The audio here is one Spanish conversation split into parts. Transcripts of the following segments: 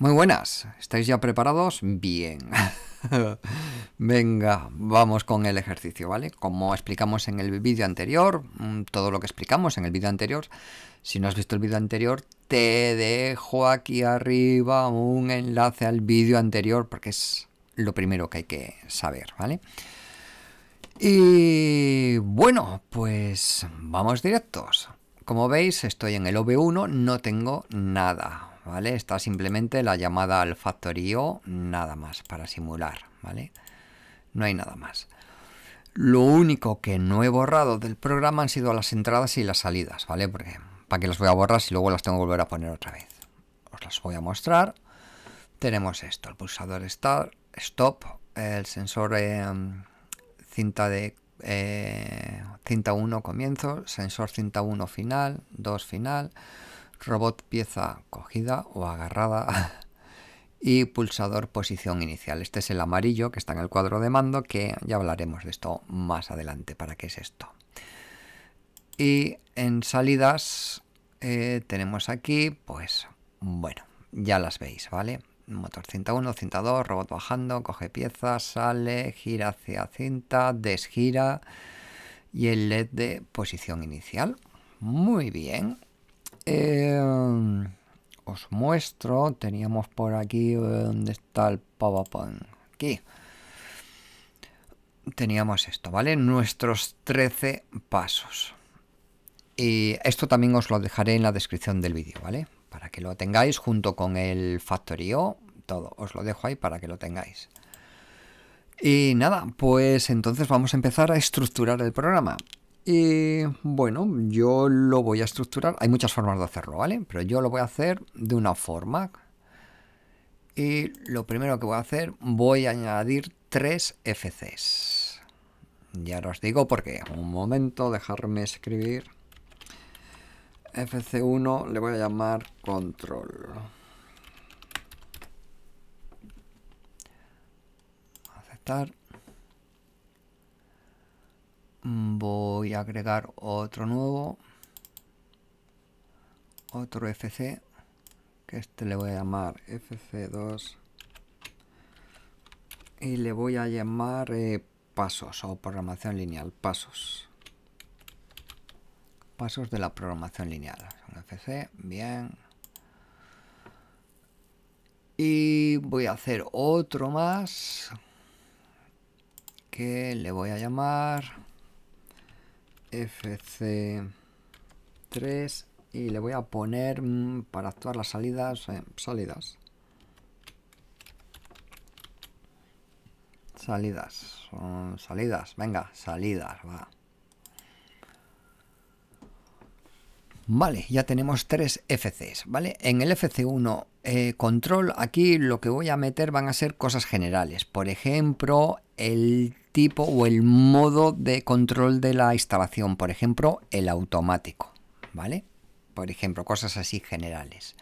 Muy buenas, ¿estáis ya preparados? Bien. Venga, vamos con el ejercicio, ¿vale? Como explicamos en el vídeo anterior, mm, todo lo que explicamos en el vídeo anterior, si no has visto el vídeo anterior, te dejo aquí arriba un enlace al vídeo anterior porque es lo primero que hay que saber, ¿vale? Y bueno, pues vamos directos. Como veis, estoy en el OB1, no tengo nada, ¿vale? Está simplemente la llamada al factorio nada más, para simular, ¿vale? No hay nada más. Lo único que no he borrado del programa han sido las entradas y las salidas, ¿vale? Porque para que las voy a borrar si luego las tengo que volver a poner otra vez. Os las voy a mostrar. Tenemos esto, el pulsador start, stop, el sensor eh, cinta de eh, cinta 1 comienzo, sensor cinta 1 final, 2 final, robot pieza cogida o agarrada y pulsador posición inicial. Este es el amarillo que está en el cuadro de mando, que ya hablaremos de esto más adelante, para qué es esto. Y en salidas eh, tenemos aquí, pues, bueno, ya las veis, ¿vale? Motor cinta 1, cinta 2, robot bajando, coge pieza, sale, gira hacia cinta, desgira y el LED de posición inicial. Muy bien, Em, os muestro, teníamos por aquí, eh, ¿dónde está el PowerPoint? Aquí. Teníamos esto, ¿vale? Nuestros 13 pasos. Y esto también os lo dejaré en la descripción del vídeo, ¿vale? Para que lo tengáis junto con el factorio todo. Os lo dejo ahí para que lo tengáis. Y nada, pues entonces vamos a empezar a estructurar el programa. Y eh, bueno, yo lo voy a estructurar. Hay muchas formas de hacerlo, ¿vale? Pero yo lo voy a hacer de una forma. Y lo primero que voy a hacer, voy a añadir tres FCs. Ya os digo por qué. Un momento, dejarme escribir. FC1 le voy a llamar control. Aceptar. agregar otro nuevo otro FC que este le voy a llamar FC2 y le voy a llamar eh, pasos o programación lineal pasos pasos de la programación lineal FC bien y voy a hacer otro más que le voy a llamar fc 3 y le voy a poner mm, para actuar las salidas, eh, salidas. Salidas, salidas, venga, salidas, va. Vale, ya tenemos tres FCs, ¿vale? En el FC1 eh, control, aquí lo que voy a meter van a ser cosas generales. Por ejemplo, el tipo o el modo de control de la instalación, por ejemplo, el automático, ¿vale? Por ejemplo, cosas así generales.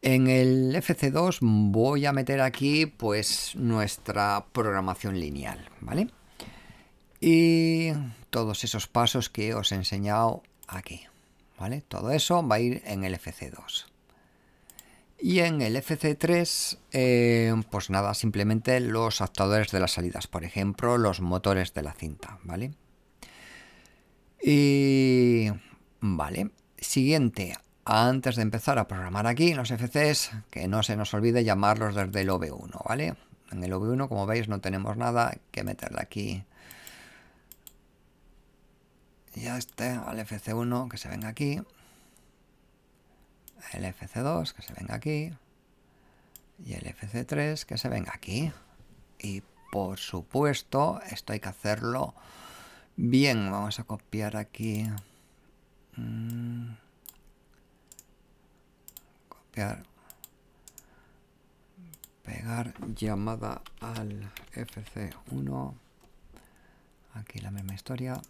En el FC2 voy a meter aquí pues nuestra programación lineal, ¿vale? Y todos esos pasos que os he enseñado aquí, ¿vale? Todo eso va a ir en el FC2. Y en el FC3, eh, pues nada, simplemente los actuadores de las salidas, por ejemplo, los motores de la cinta, ¿vale? Y... Vale, siguiente. Antes de empezar a programar aquí los FCs, que no se nos olvide llamarlos desde el OV1, ¿vale? En el OV1, como veis, no tenemos nada que meterle aquí. Ya este, al FC1, que se venga aquí el fc 2 que se venga aquí y el fc 3 que se venga aquí. Y por supuesto, esto hay que hacerlo bien. Vamos a copiar aquí. Mm, copiar. Pegar llamada al FC1. Aquí la misma historia.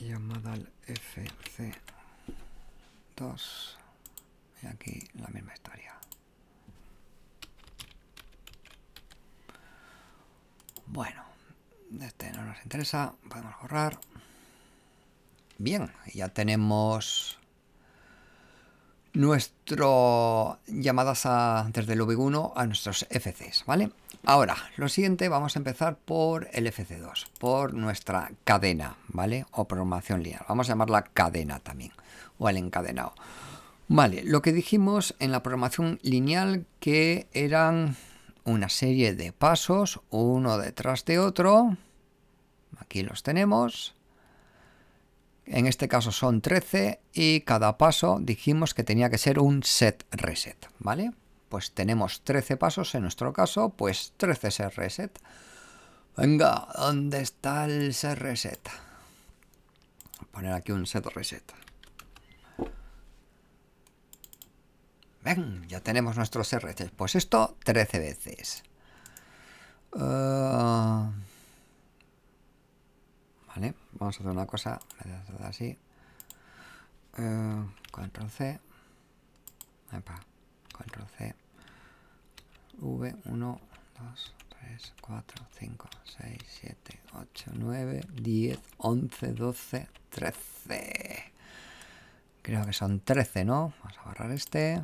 Llamada al FC1 y aquí la misma historia bueno este no nos interesa podemos borrar bien ya tenemos nuestro llamadas a, desde el v 1 a nuestros FCs vale Ahora, lo siguiente, vamos a empezar por el FC2, por nuestra cadena, ¿vale? O programación lineal. Vamos a llamarla cadena también, o el encadenado. Vale, lo que dijimos en la programación lineal que eran una serie de pasos, uno detrás de otro. Aquí los tenemos. En este caso son 13 y cada paso dijimos que tenía que ser un set reset, ¿vale? pues tenemos 13 pasos, en nuestro caso, pues 13 ser reset. Venga, ¿dónde está el ser reset? Poner aquí un set reset. Ven, ya tenemos nuestro ser reset. Pues esto 13 veces. Eh, vale, vamos a hacer una cosa así. Eh, control C. control C. V, 1, 2, 3, 4, 5, 6, 7, 8, 9, 10, 11, 12, 13. Creo que son 13, ¿no? Vamos a borrar este.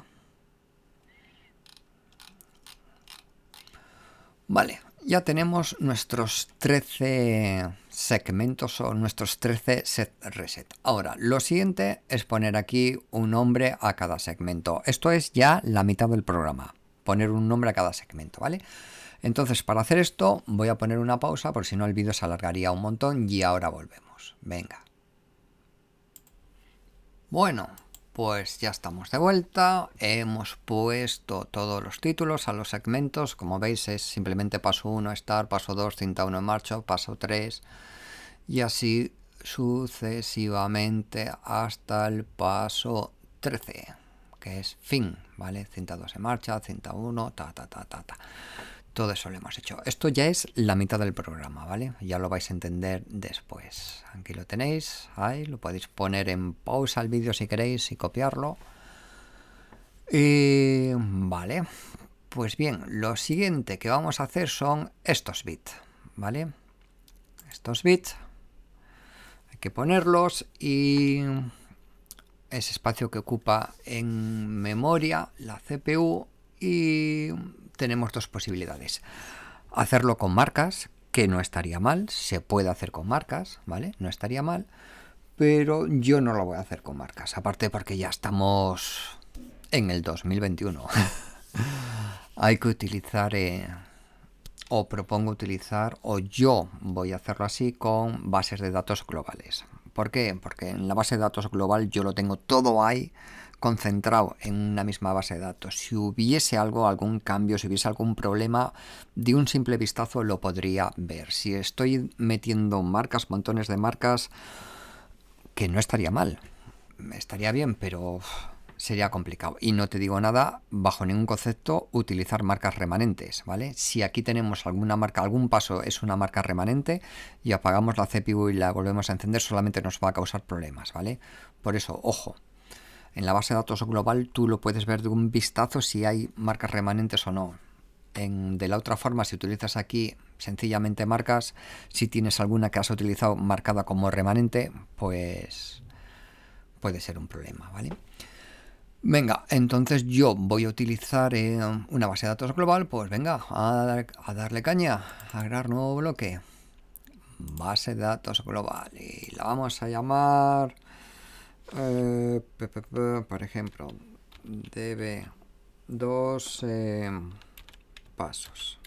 Vale, ya tenemos nuestros 13 segmentos o nuestros 13 set reset. Ahora, lo siguiente es poner aquí un nombre a cada segmento. Esto es ya la mitad del programa poner un nombre a cada segmento, ¿vale? Entonces, para hacer esto, voy a poner una pausa, por si no el vídeo se alargaría un montón y ahora volvemos. Venga. Bueno, pues ya estamos de vuelta, hemos puesto todos los títulos a los segmentos, como veis es simplemente paso 1 estar, paso 2 cinta 1 en marcha, paso 3 y así sucesivamente hasta el paso 13, que es fin, ¿vale? Cinta 2 en marcha, cinta 1, ta, ta, ta, ta, ta. Todo eso lo hemos hecho. Esto ya es la mitad del programa, ¿vale? Ya lo vais a entender después. Aquí lo tenéis, ahí lo podéis poner en pausa el vídeo si queréis y copiarlo. Y vale, pues bien, lo siguiente que vamos a hacer son estos bits, ¿vale? Estos bits, hay que ponerlos y es espacio que ocupa en memoria la CPU y tenemos dos posibilidades. Hacerlo con marcas, que no estaría mal, se puede hacer con marcas, ¿vale? No estaría mal, pero yo no lo voy a hacer con marcas, aparte porque ya estamos en el 2021. Hay que utilizar... Eh, o propongo utilizar, o yo voy a hacerlo así, con bases de datos globales, ¿Por qué? Porque en la base de datos global yo lo tengo todo ahí concentrado en una misma base de datos. Si hubiese algo, algún cambio, si hubiese algún problema, de un simple vistazo lo podría ver. Si estoy metiendo marcas, montones de marcas, que no estaría mal. Estaría bien, pero sería complicado. Y no te digo nada, bajo ningún concepto, utilizar marcas remanentes, ¿vale? Si aquí tenemos alguna marca, algún paso es una marca remanente y apagamos la CPU y la volvemos a encender, solamente nos va a causar problemas, ¿vale? Por eso, ojo, en la base de datos global tú lo puedes ver de un vistazo si hay marcas remanentes o no. En, de la otra forma, si utilizas aquí sencillamente marcas, si tienes alguna que has utilizado marcada como remanente, pues puede ser un problema, ¿vale? Venga, entonces yo voy a utilizar eh, una base de datos global, pues venga, a, darle caña, a crear nuevo bloque. Base de datos global y la vamos a llamar, eh, por ejemplo, db dos eh, pasos.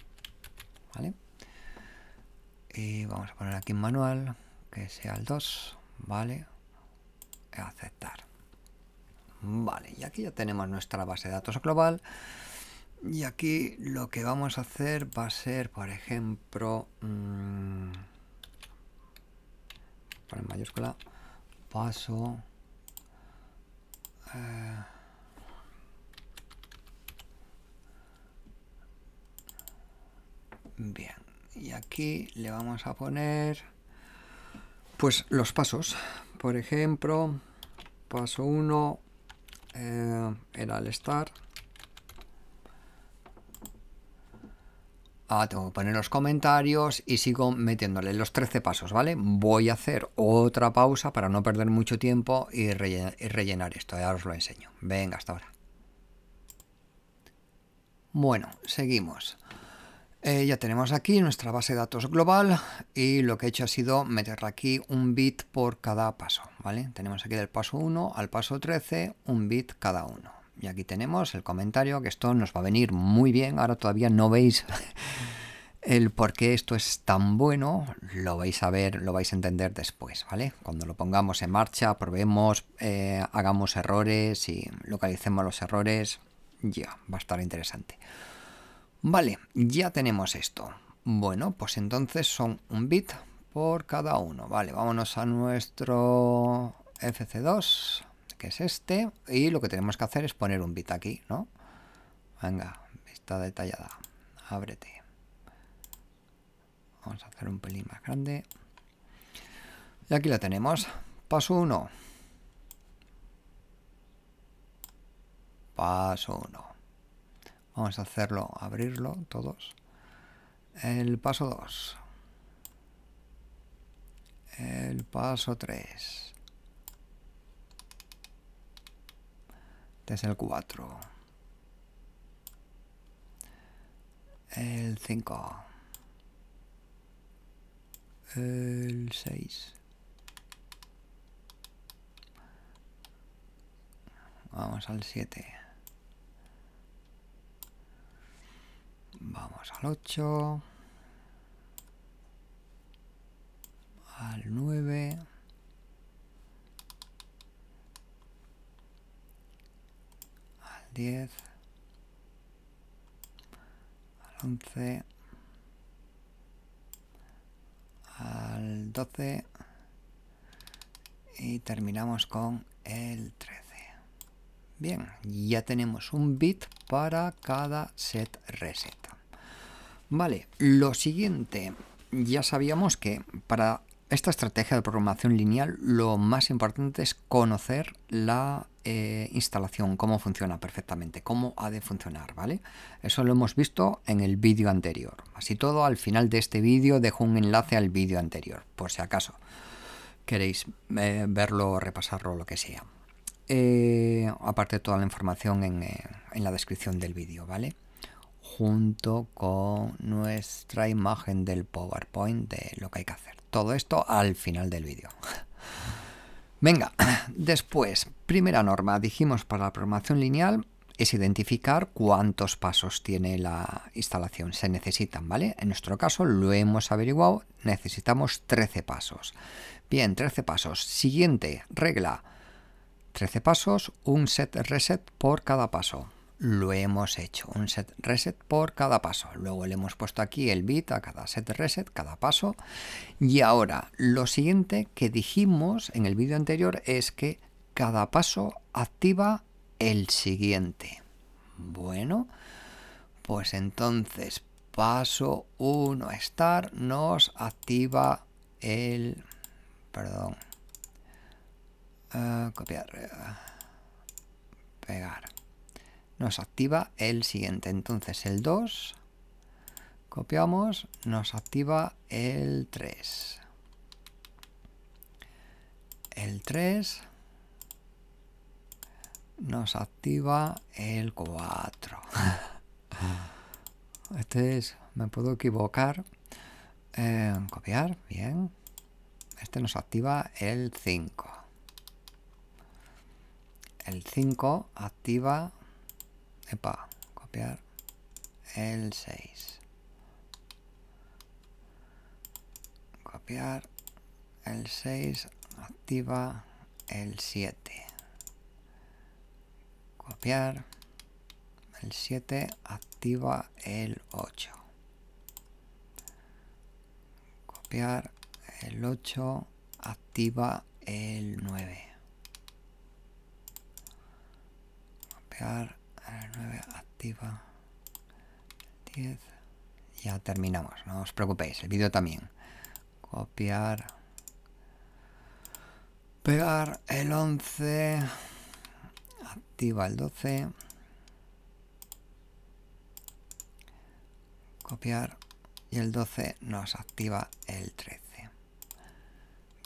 ¿Vale? Y vamos a poner aquí en manual, que sea el 2, ¿vale? Aceptar. Vale, y aquí ya tenemos nuestra base de datos global. Y aquí lo que vamos a hacer va a ser, por ejemplo, mmm, para mayúscula, paso... Eh, bien, y aquí le vamos a poner, pues, los pasos. Por ejemplo, paso 1, era eh, el star. Ah, tengo que poner los comentarios y sigo metiéndole los 13 pasos, ¿vale? Voy a hacer otra pausa para no perder mucho tiempo y rellenar esto. Ya os lo enseño. Venga, hasta ahora. Bueno, seguimos. Eh, ya tenemos aquí nuestra base de datos global y lo que he hecho ha sido meter aquí un bit por cada paso, ¿vale? Tenemos aquí del paso 1 al paso 13 un bit cada uno. Y aquí tenemos el comentario que esto nos va a venir muy bien, ahora todavía no veis el por qué esto es tan bueno, lo vais a ver, lo vais a entender después, ¿vale? Cuando lo pongamos en marcha, probemos, eh, hagamos errores y localicemos los errores, ya, va a estar interesante. Vale, ya tenemos esto. Bueno, pues entonces son un bit por cada uno. Vale, vámonos a nuestro FC2, que es este, y lo que tenemos que hacer es poner un bit aquí, ¿no? Venga, está detallada, ábrete. Vamos a hacer un pelín más grande. Y aquí lo tenemos. Paso 1. Paso 1. Vamos a hacerlo, abrirlo todos. El paso 2. El paso 3. Este es el 4. El 5. El 6. Vamos al 7. Vamos al 8. Al 9. Al 10. Al 11. Al 12. Y terminamos con el 13. Bien, ya tenemos un bit para cada set reset. Vale, lo siguiente. Ya sabíamos que para esta estrategia de programación lineal lo más importante es conocer la eh, instalación, cómo funciona perfectamente, cómo ha de funcionar, ¿vale? Eso lo hemos visto en el vídeo anterior. Así todo, al final de este vídeo dejo un enlace al vídeo anterior, por si acaso queréis eh, verlo, repasarlo, lo que sea. Eh, aparte toda la información en, en la descripción del vídeo, ¿vale? junto con nuestra imagen del PowerPoint de lo que hay que hacer. Todo esto al final del vídeo. Venga, después, primera norma, dijimos para la programación lineal, es identificar cuántos pasos tiene la instalación. Se necesitan, ¿vale? En nuestro caso lo hemos averiguado, necesitamos 13 pasos. Bien, 13 pasos. Siguiente regla, 13 pasos, un set reset por cada paso lo hemos hecho. Un set reset por cada paso. Luego le hemos puesto aquí el bit a cada set reset, cada paso. Y ahora, lo siguiente que dijimos en el vídeo anterior es que cada paso activa el siguiente. Bueno, pues entonces paso 1 estar nos activa el... perdón. Ah, copiar. Ah, pegar nos activa el siguiente. Entonces el 2, copiamos, nos activa el 3. El 3 nos activa el 4. este es, me puedo equivocar. copiar, bien. Este nos activa el 5. El 5 activa copiar el 6. Copiar el 6, activa el 7. Copiar el 7, activa el 8. Copiar el 8, activa el 9. Copiar 9 activa 10 ya terminamos no os preocupéis el vídeo también copiar pegar el 11 activa el 12 copiar y el 12 nos activa el 13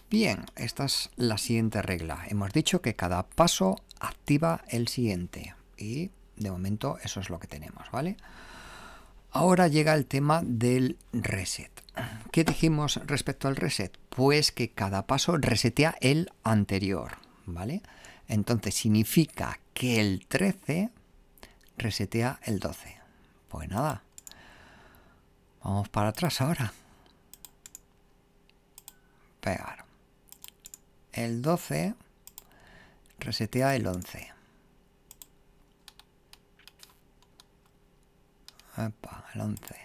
Bien, esta es la siguiente regla. Hemos dicho que cada paso activa el siguiente. Y de momento eso es lo que tenemos, ¿vale? Ahora llega el tema del reset. ¿Qué dijimos respecto al reset? Pues que cada paso resetea el anterior, ¿vale? Entonces significa que el 13 resetea el 12. Pues nada, vamos para atrás ahora. Pegar. El 12 resetea el 11. el 11.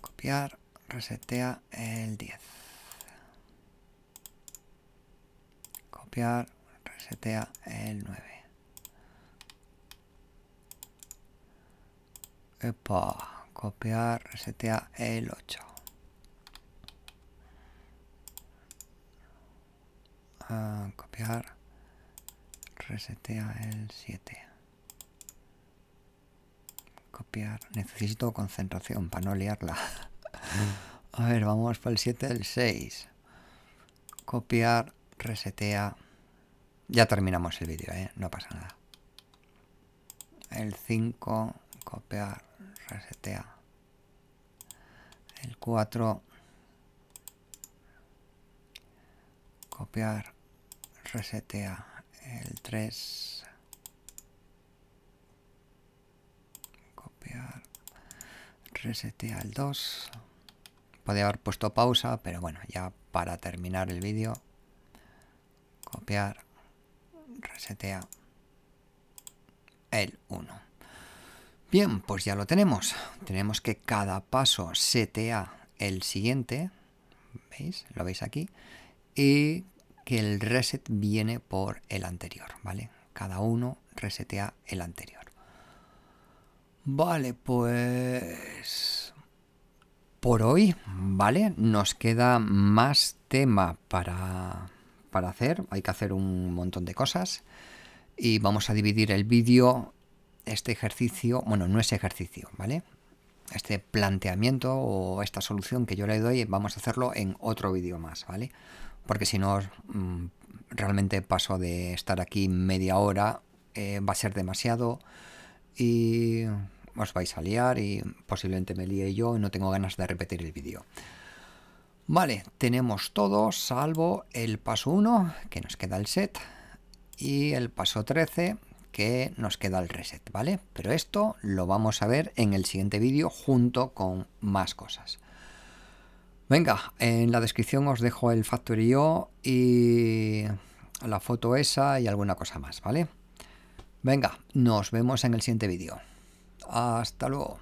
Copiar, resetea el 10. Copiar, resetea el 9. copiar, resetea el 8. Ah, copiar, resetea el 7 copiar. Necesito concentración para no liarla. Mm. A ver, vamos por el 7 el 6. Copiar, resetea. Ya terminamos el vídeo, ¿eh? No pasa nada. El 5, copiar, resetea. El 4, copiar, resetea. El 3, Resetea el 2. Podría haber puesto pausa, pero bueno, ya para terminar el vídeo. Copiar. Resetea el 1. Bien, pues ya lo tenemos. Tenemos que cada paso setea el siguiente. ¿Veis? Lo veis aquí. Y que el reset viene por el anterior, ¿vale? Cada uno resetea el anterior. Vale, pues por hoy, ¿vale? Nos queda más tema para, hacer. Hay que hacer un montón de cosas. Y vamos a dividir el vídeo, este ejercicio, bueno, no es ejercicio, ¿vale? Este planteamiento o esta solución que yo le doy, vamos a hacerlo en otro vídeo más, ¿vale? Porque si no, mm, realmente paso de estar aquí media hora, eh, va a ser demasiado. Y os vais a liar y posiblemente me líe yo y no tengo ganas de repetir el vídeo. Vale, tenemos todo salvo el paso 1 que nos queda el set y el paso 13 que nos queda el reset, ¿vale? Pero esto lo vamos a ver en el siguiente vídeo junto con más cosas. Venga, en la descripción os dejo el factorio y la foto esa y alguna cosa más, ¿vale? Venga, nos vemos en el siguiente vídeo. Hasta luego.